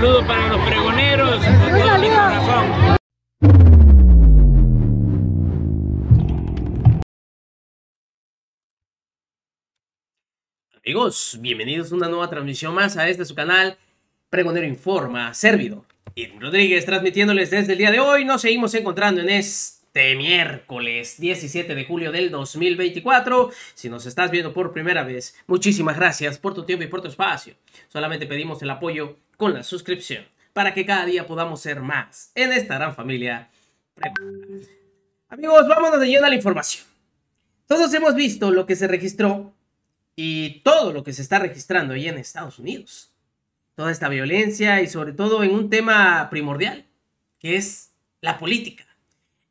saludo para los pregoneros de todo mi corazón. Amigos, bienvenidos a una nueva transmisión más a este su canal Pregonero Informa, Servido. Y Rodríguez transmitiéndoles desde el día de hoy. Nos seguimos encontrando en este miércoles 17 de julio del 2024. Si nos estás viendo por primera vez, muchísimas gracias por tu tiempo y por tu espacio. Solamente pedimos el apoyo con la suscripción para que cada día podamos ser más en esta gran familia. Amigos, vámonos de lleno la información. Todos hemos visto lo que se registró y todo lo que se está registrando ahí en Estados Unidos. Toda esta violencia y sobre todo en un tema primordial, que es la política.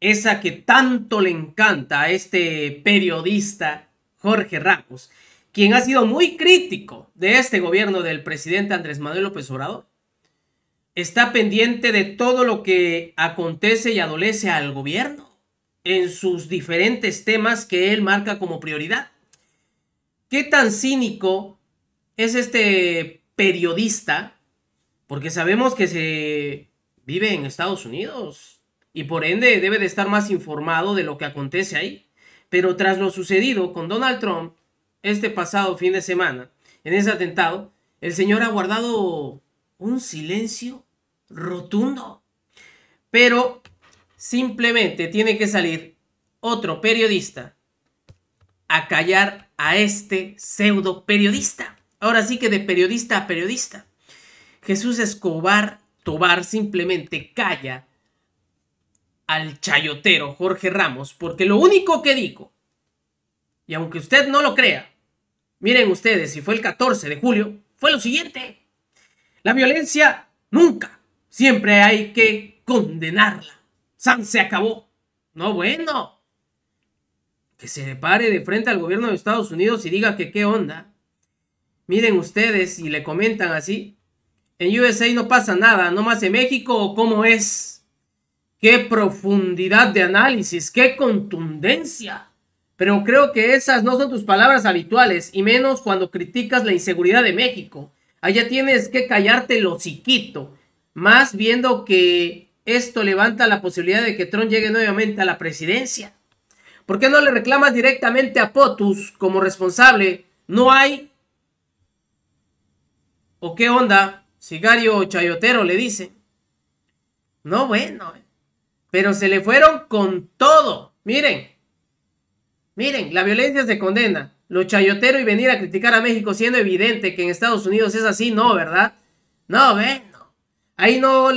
Esa que tanto le encanta a este periodista Jorge Ramos quien ha sido muy crítico de este gobierno del presidente Andrés Manuel López Obrador, está pendiente de todo lo que acontece y adolece al gobierno en sus diferentes temas que él marca como prioridad. ¿Qué tan cínico es este periodista? Porque sabemos que se vive en Estados Unidos y por ende debe de estar más informado de lo que acontece ahí. Pero tras lo sucedido con Donald Trump, este pasado fin de semana, en ese atentado, el Señor ha guardado un silencio rotundo. Pero simplemente tiene que salir otro periodista a callar a este pseudo periodista. Ahora sí que de periodista a periodista. Jesús Escobar Tobar simplemente calla al chayotero Jorge Ramos porque lo único que dijo y aunque usted no lo crea, miren ustedes, si fue el 14 de julio, fue lo siguiente. La violencia nunca, siempre hay que condenarla. San se acabó. No, bueno. Que se pare de frente al gobierno de Estados Unidos y diga que qué onda. Miren ustedes y le comentan así. En USA no pasa nada, nomás en México cómo es. Qué profundidad de análisis, qué contundencia. Pero creo que esas no son tus palabras habituales, y menos cuando criticas la inseguridad de México. Allá tienes que callarte lo chiquito, más viendo que esto levanta la posibilidad de que Trump llegue nuevamente a la presidencia. ¿Por qué no le reclamas directamente a POTUS como responsable? No hay. ¿O qué onda? Cigario Chayotero le dice. No, bueno. Eh. Pero se le fueron con todo. Miren, Miren, la violencia se condena. Lo chayotero y venir a criticar a México siendo evidente que en Estados Unidos es así, no, ¿verdad? No, ven. Ahí no,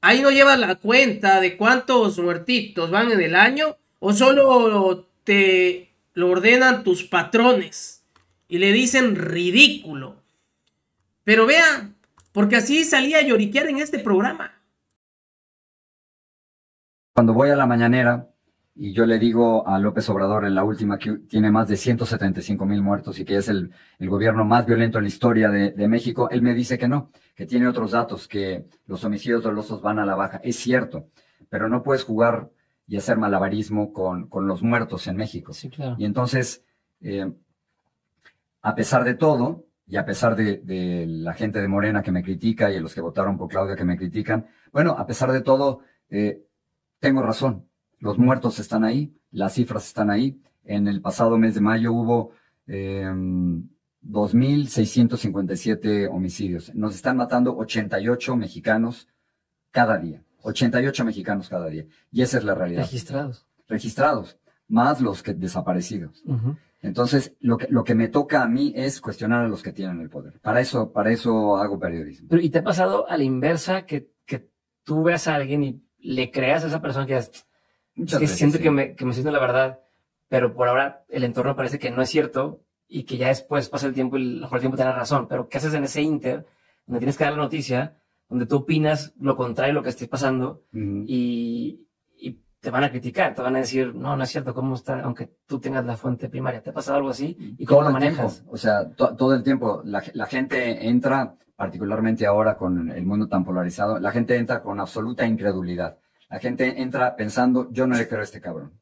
ahí no llevas la cuenta de cuántos muertitos van en el año o solo te lo ordenan tus patrones y le dicen ridículo. Pero vean, porque así salía a lloriquear en este programa. Cuando voy a la mañanera, y yo le digo a López Obrador en la última que tiene más de 175 mil muertos y que es el, gobierno más violento en la historia de, México, él me dice que no, que tiene otros datos, que los homicidios dolosos van a la baja. Es cierto, pero no puedes jugar y hacer malabarismo con, los muertos en México. Sí, claro. Y entonces, eh, a pesar de todo, y a pesar de, la gente de Morena que me critica y de los que votaron por Claudia que me critican, bueno, a pesar de todo, eh, tengo razón los muertos están ahí, las cifras están ahí. En el pasado mes de mayo hubo 2.657 em, homicidios. Nos están matando 88 mexicanos cada día. 88 mexicanos cada día. Y esa es la realidad. Registrados. Registrados, más los que desaparecidos. Entonces, lo que, me toca a mí es cuestionar a los que tienen el poder. Para eso, para eso hago periodismo. Pero, ¿y te ha pasado a la inversa que, que tú veas a alguien y le creas a esa persona que es? siento que me, siento la verdad, pero por ahora el entorno parece que no es cierto y que ya después pasa el tiempo y a lo mejor el tiempo te razón. Pero ¿qué haces en ese inter donde tienes que dar la noticia, donde tú opinas lo contrario a lo que esté pasando y, te van a criticar, te van a decir, no, no es cierto, ¿cómo está? Aunque tú tengas la fuente primaria, ¿te ha pasado algo así? ¿Y cómo lo manejas? o sea, todo el tiempo la gente entra particularmente ahora con el mundo tan polarizado, la gente entra con absoluta incredulidad. La gente entra pensando, yo no le creo a este cabrón.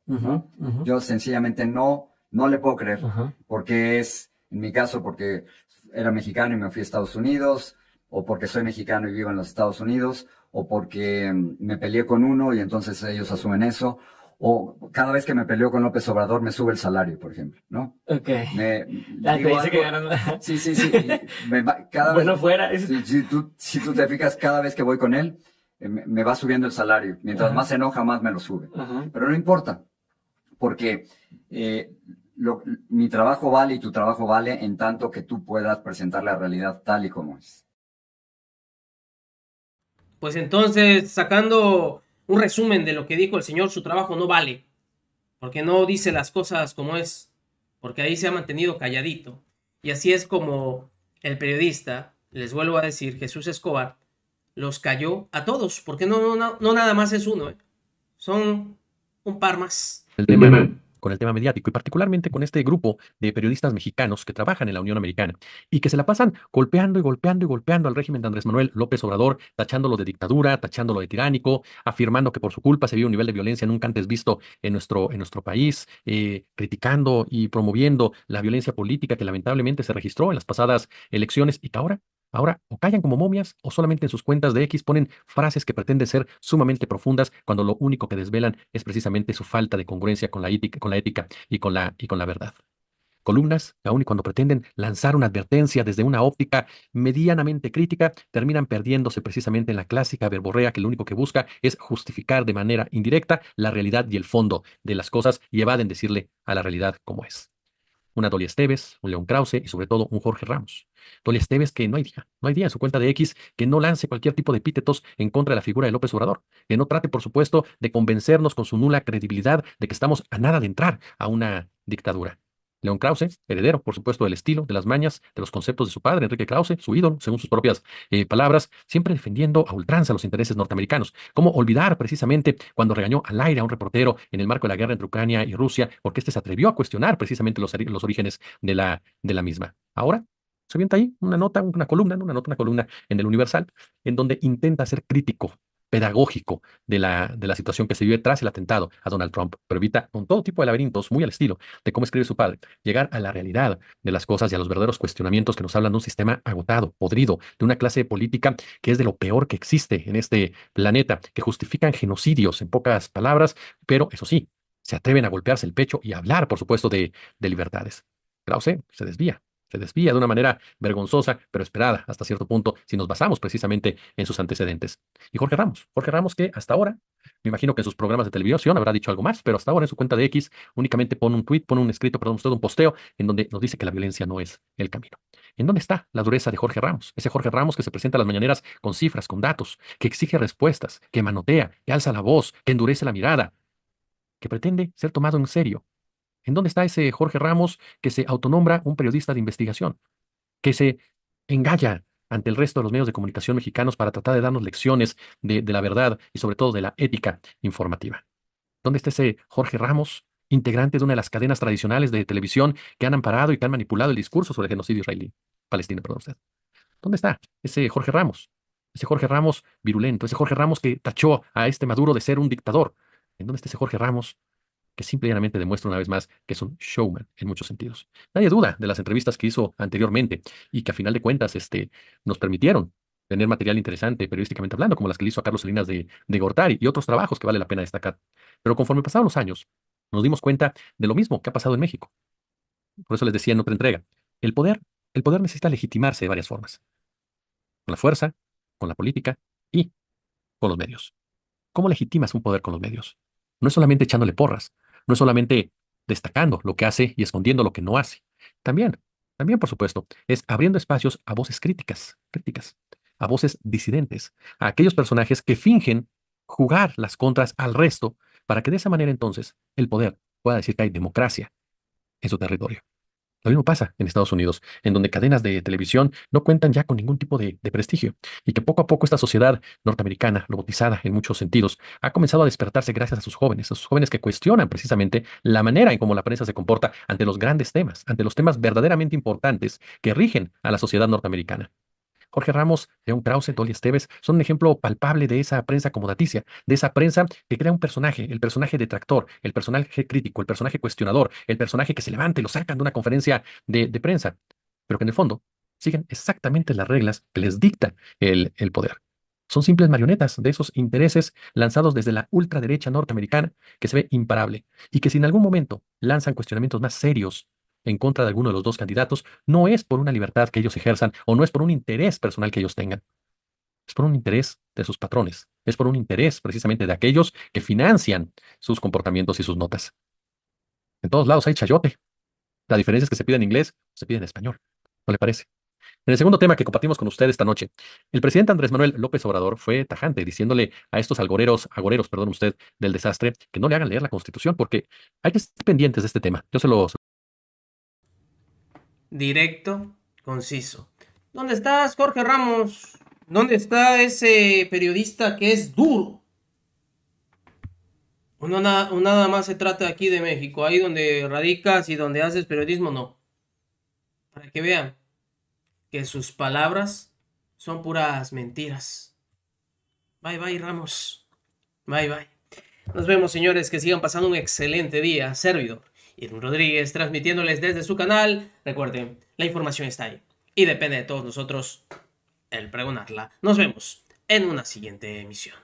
Yo sencillamente no, no le puedo creer, porque es, en mi caso, porque era mexicano y me fui a Estados Unidos, o porque soy mexicano y vivo en los Estados Unidos, o porque mm, me peleé con uno y entonces ellos asumen eso, o cada vez que me peleó con López Obrador me sube el salario, por ejemplo, ¿no? Ok. Me, la que ganan... Sí, sí, sí. bueno, fuera. si, tú, si tú te fijas, cada vez que voy con él, eh, me va subiendo el salario. Mientras más se enoja, más me lo sube. Pero no importa, porque eh, lo, mi trabajo vale y tu trabajo vale en tanto que tú puedas presentar la realidad tal y como es. Pues entonces, sacando un resumen de lo que dijo el Señor, su trabajo no vale, porque no dice las cosas como es, porque ahí se ha mantenido calladito. Y así es como el periodista, les vuelvo a decir, Jesús Escobar, los cayó a todos, porque no, no, nada más es uno, ¿eh? son un par más. con el tema mediático y particularmente con este grupo de periodistas mexicanos que trabajan en la Unión Americana y que se la pasan golpeando y golpeando y golpeando al régimen de Andrés Manuel López Obrador, tachándolo de dictadura, tachándolo de tiránico, afirmando que por su culpa se vio un nivel de violencia nunca antes visto en nuestro, en nuestro país, eh, criticando y promoviendo la violencia política que lamentablemente se registró en las pasadas elecciones y que ahora Ahora o callan como momias o solamente en sus cuentas de X ponen frases que pretenden ser sumamente profundas cuando lo único que desvelan es precisamente su falta de congruencia con la ética, y, con la, y con la verdad. Columnas, aun y cuando pretenden lanzar una advertencia desde una óptica medianamente crítica, terminan perdiéndose precisamente en la clásica verborrea que lo único que busca es justificar de manera indirecta la realidad y el fondo de las cosas y evaden decirle a la realidad como es una Dolly Esteves, un León Krause y sobre todo un Jorge Ramos. Dolly Esteves que no hay día, no hay día en su cuenta de X que no lance cualquier tipo de epítetos en contra de la figura de López Obrador, que no trate, por supuesto, de convencernos con su nula credibilidad de que estamos a nada de entrar a una dictadura. León Krause, heredero, por supuesto, del estilo, de las mañas, de los conceptos de su padre, Enrique Krause, su ídolo, según sus propias eh, palabras, siempre defendiendo a ultranza los intereses norteamericanos. ¿Cómo olvidar precisamente cuando regañó al aire a un reportero en el marco de la guerra entre Ucrania y Rusia, porque éste se atrevió a cuestionar precisamente los, orígenes de la, de la misma? Ahora, se avienta ahí una nota, una columna, ¿no? una nota, una columna en el Universal, en donde intenta ser crítico pedagógico de la, de la situación que se vive tras el atentado a Donald Trump, pero evita con todo tipo de laberintos, muy al estilo de cómo escribe su padre, llegar a la realidad de las cosas y a los verdaderos cuestionamientos que nos hablan de un sistema agotado, podrido, de una clase política que es de lo peor que existe en este planeta, que justifican genocidios en pocas palabras, pero eso sí, se atreven a golpearse el pecho y hablar, por supuesto, de, de libertades. Krause se desvía se desvía de una manera vergonzosa, pero esperada hasta cierto punto, si nos basamos precisamente en sus antecedentes. Y Jorge Ramos, Jorge Ramos que hasta ahora, me imagino que en sus programas de televisión habrá dicho algo más, pero hasta ahora en su cuenta de X únicamente pone un tweet, pone un escrito, perdón, usted un posteo en donde nos dice que la violencia no es el camino. ¿En dónde está la dureza de Jorge Ramos? Ese Jorge Ramos que se presenta a las mañaneras con cifras, con datos, que exige respuestas, que manotea, que alza la voz, que endurece la mirada, que pretende ser tomado en serio, ¿En dónde está ese Jorge Ramos que se autonombra un periodista de investigación? Que se engalla ante el resto de los medios de comunicación mexicanos para tratar de darnos lecciones de, la verdad y sobre todo de la ética informativa. ¿Dónde está ese Jorge Ramos, integrante de una de las cadenas tradicionales de televisión que han amparado y que han manipulado el discurso sobre el genocidio israelí, palestino, perdón usted? ¿Dónde está ese Jorge Ramos? Ese Jorge Ramos virulento, ese Jorge Ramos que tachó a este Maduro de ser un dictador. ¿En dónde está ese Jorge Ramos que simplemente demuestra una vez más que es un showman en muchos sentidos. Nadie duda de las entrevistas que hizo anteriormente y que a final de cuentas este, nos permitieron tener material interesante periodísticamente hablando, como las que le hizo a Carlos Salinas de, de Gortari y otros trabajos que vale la pena destacar. Pero conforme pasaron los años, nos dimos cuenta de lo mismo que ha pasado en México. Por eso les decía en otra entrega, el poder, el poder necesita legitimarse de varias formas. Con la fuerza, con la política y con los medios. ¿Cómo legitimas un poder con los medios? No es solamente echándole porras, no es solamente destacando lo que hace y escondiendo lo que no hace. También, también, por supuesto, es abriendo espacios a voces críticas, críticas, a voces disidentes, a aquellos personajes que fingen jugar las contras al resto para que de esa manera entonces el poder pueda decir que hay democracia en su territorio. Lo mismo pasa en Estados Unidos, en donde cadenas de televisión no cuentan ya con ningún tipo de, prestigio y que poco a poco esta sociedad norteamericana, robotizada en muchos sentidos, ha comenzado a despertarse gracias a sus jóvenes, a sus jóvenes que cuestionan precisamente la manera en cómo la prensa se comporta ante los grandes temas, ante los temas verdaderamente importantes que rigen a la sociedad norteamericana. Jorge Ramos, León Krause, Dolly Esteves, son un ejemplo palpable de esa prensa acomodaticia, de esa prensa que crea un personaje, el personaje detractor, el personaje crítico, el personaje cuestionador, el personaje que se levanta y lo sacan de una conferencia de, prensa, pero que en el fondo siguen exactamente las reglas que les dicta el, el poder. Son simples marionetas de esos intereses lanzados desde la ultraderecha norteamericana que se ve imparable y que si en algún momento lanzan cuestionamientos más serios en contra de alguno de los dos candidatos, no es por una libertad que ellos ejerzan o no es por un interés personal que ellos tengan. Es por un interés de sus patrones, es por un interés precisamente de aquellos que financian sus comportamientos y sus notas. En todos lados hay chayote. La diferencia es que se pide en inglés se pide en español. ¿No le parece? En el segundo tema que compartimos con usted esta noche, el presidente Andrés Manuel López Obrador fue tajante diciéndole a estos algoreros, agoreros, perdón usted, del desastre, que no le hagan leer la Constitución porque hay que estar pendientes de este tema. Yo se lo directo, conciso. ¿Dónde estás, Jorge Ramos? ¿Dónde está ese periodista que es duro? Uno nada, nada más se trata aquí de México, ahí donde radicas y donde haces periodismo, no. Para que vean que sus palabras son puras mentiras. Bye bye, Ramos. Bye bye. Nos vemos, señores, que sigan pasando un excelente día, servidor. Irun Rodríguez, transmitiéndoles desde su canal. Recuerden, la información está ahí y depende de todos nosotros el pregonarla. Nos vemos en una siguiente emisión.